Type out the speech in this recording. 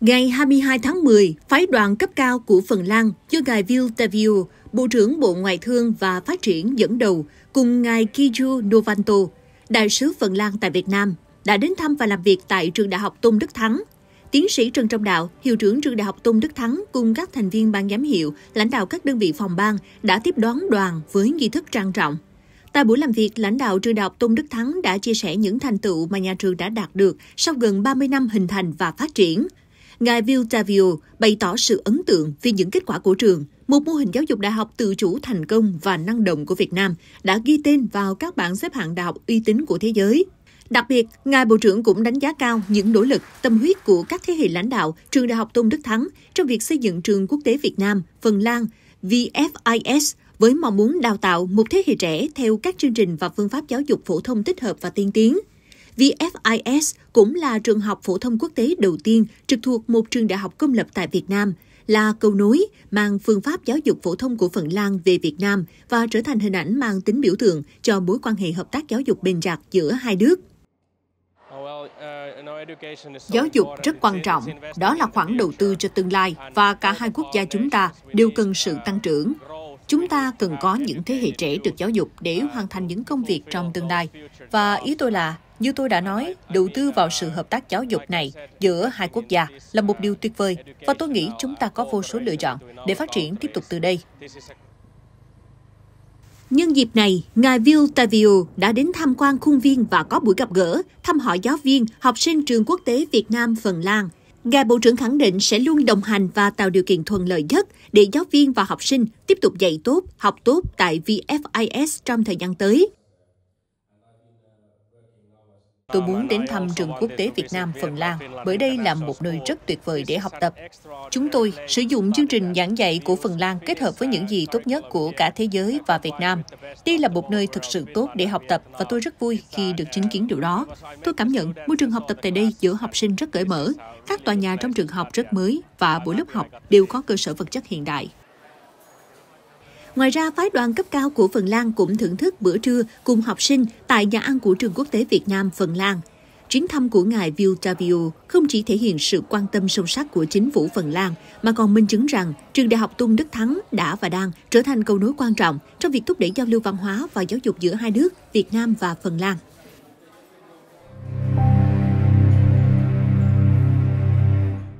Ngày 22 tháng 10, phái đoàn cấp cao của Phần Lan do ngài Viltaviu, Bộ trưởng Bộ Ngoại thương và Phát triển dẫn đầu, cùng ngài Kiju Novanto, đại sứ Phần Lan tại Việt Nam, đã đến thăm và làm việc tại trường Đại học Tôn Đức Thắng. Tiến sĩ Trần Trọng Đạo, hiệu trưởng trường Đại học Tôn Đức Thắng cùng các thành viên ban giám hiệu, lãnh đạo các đơn vị phòng ban đã tiếp đón đoàn với nghi thức trang trọng. Tại buổi làm việc, lãnh đạo trường Đại học Tôn Đức Thắng đã chia sẻ những thành tựu mà nhà trường đã đạt được sau gần 30 năm hình thành và phát triển – Ngài Bill Tavio bày tỏ sự ấn tượng vì những kết quả của trường, một mô hình giáo dục đại học tự chủ thành công và năng động của Việt Nam đã ghi tên vào các bảng xếp hạng đại học uy tín của thế giới. Đặc biệt, Ngài Bộ trưởng cũng đánh giá cao những nỗ lực, tâm huyết của các thế hệ lãnh đạo Trường Đại học Tôn Đức Thắng trong việc xây dựng trường quốc tế Việt Nam, Phần Lan, VFIS với mong muốn đào tạo một thế hệ trẻ theo các chương trình và phương pháp giáo dục phổ thông tích hợp và tiên tiến – VFIS cũng là trường học phổ thông quốc tế đầu tiên trực thuộc một trường đại học công lập tại Việt Nam, là cầu nối mang phương pháp giáo dục phổ thông của Phần Lan về Việt Nam và trở thành hình ảnh mang tính biểu tượng cho mối quan hệ hợp tác giáo dục bền chặt giữa hai nước. Giáo dục rất quan trọng, đó là khoản đầu tư cho tương lai và cả hai quốc gia chúng ta đều cần sự tăng trưởng. Chúng ta cần có những thế hệ trẻ được giáo dục để hoàn thành những công việc trong tương lai. Và ý tôi là, như tôi đã nói, đầu tư vào sự hợp tác giáo dục này giữa hai quốc gia là một điều tuyệt vời và tôi nghĩ chúng ta có vô số lựa chọn để phát triển tiếp tục từ đây. Nhân dịp này, ngài Bill Tavio đã đến tham quan khuôn viên và có buổi gặp gỡ, thăm hỏi giáo viên, học sinh trường quốc tế Việt Nam Phần Lan – Ngài Bộ trưởng khẳng định sẽ luôn đồng hành và tạo điều kiện thuận lợi nhất để giáo viên và học sinh tiếp tục dạy tốt, học tốt tại VFIS trong thời gian tới. Tôi muốn đến thăm trường quốc tế Việt Nam Phần Lan, bởi đây là một nơi rất tuyệt vời để học tập. Chúng tôi sử dụng chương trình giảng dạy của Phần Lan kết hợp với những gì tốt nhất của cả thế giới và Việt Nam. Đây là một nơi thực sự tốt để học tập và tôi rất vui khi được chứng kiến điều đó. Tôi cảm nhận môi trường học tập tại đây giữa học sinh rất cởi mở. Các tòa nhà trong trường học rất mới và buổi lớp học đều có cơ sở vật chất hiện đại. Ngoài ra, phái đoàn cấp cao của Phần Lan cũng thưởng thức bữa trưa cùng học sinh tại nhà ăn của trường quốc tế Việt Nam Phần Lan. Chuyến thăm của ngài Viltavio không chỉ thể hiện sự quan tâm sâu sắc của chính phủ Phần Lan, mà còn minh chứng rằng trường đại học Tôn Đức Thắng đã và đang trở thành cầu nối quan trọng trong việc thúc đẩy giao lưu văn hóa và giáo dục giữa hai nước Việt Nam và Phần Lan.